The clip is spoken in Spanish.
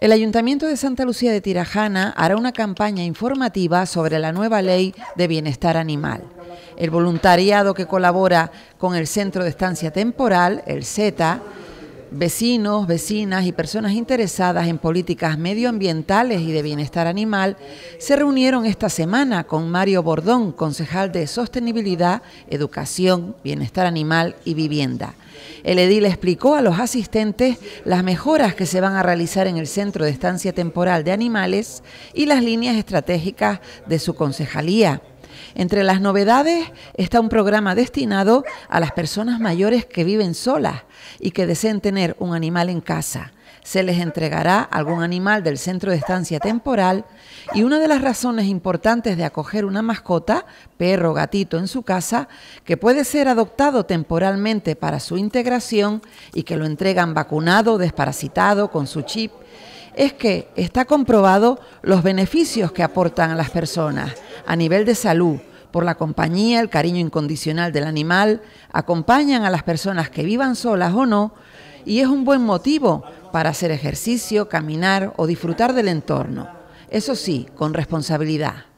El Ayuntamiento de Santa Lucía de Tirajana hará una campaña informativa sobre la nueva ley de bienestar animal. El voluntariado que colabora con el Centro de Estancia Temporal, el CETA, vecinos, vecinas y personas interesadas en políticas medioambientales y de bienestar animal se reunieron esta semana con Mario Bordón, concejal de Sostenibilidad, Educación, Bienestar Animal y Vivienda. El edil explicó a los asistentes las mejoras que se van a realizar en el Centro de Estancia Temporal de Animales y las líneas estratégicas de su concejalía. Entre las novedades está un programa destinado a las personas mayores que viven solas y que deseen tener un animal en casa. Se les entregará algún animal del centro de estancia temporal y una de las razones importantes de acoger una mascota, perro o gatito en su casa, que puede ser adoptado temporalmente para su integración y que lo entregan vacunado, desparasitado, con su chip, es que está comprobado los beneficios que aportan a las personas a nivel de salud por la compañía, el cariño incondicional del animal, acompañan a las personas que vivan solas o no, y es un buen motivo para hacer ejercicio, caminar o disfrutar del entorno. Eso sí, con responsabilidad.